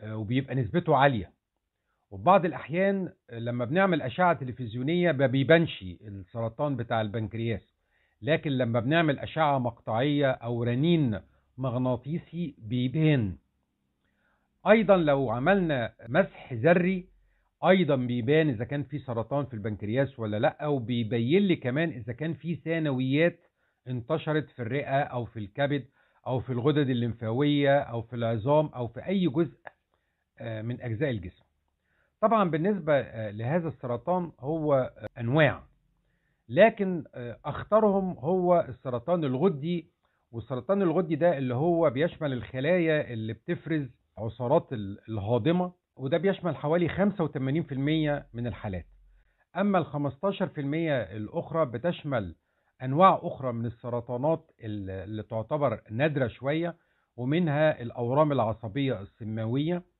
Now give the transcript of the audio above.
آه، وبيبقى نسبته عالية وفي بعض الأحيان آه، لما بنعمل أشعة تلفزيونية ما بيبانش السرطان بتاع البنكرياس لكن لما بنعمل أشعة مقطعية أو رنين مغناطيسي بيبان أيضا لو عملنا مسح ذري أيضا بيبان إذا كان في سرطان في البنكرياس ولا لأ وبيبين لي كمان إذا كان في ثانويات انتشرت في الرئة أو في الكبد أو في الغدد الليمفاوية أو في العظام أو في أي جزء آه، من أجزاء الجسم طبعا بالنسبة آه، لهذا السرطان هو آه، أنواع لكن أخطرهم هو السرطان الغدي والسرطان الغدي ده اللي هو بيشمل الخلايا اللي بتفرز عصارات الهاضمة وده بيشمل حوالي 85% من الحالات أما ال 15% الأخرى بتشمل أنواع أخرى من السرطانات اللي تعتبر نادرة شوية ومنها الأورام العصبية السماوية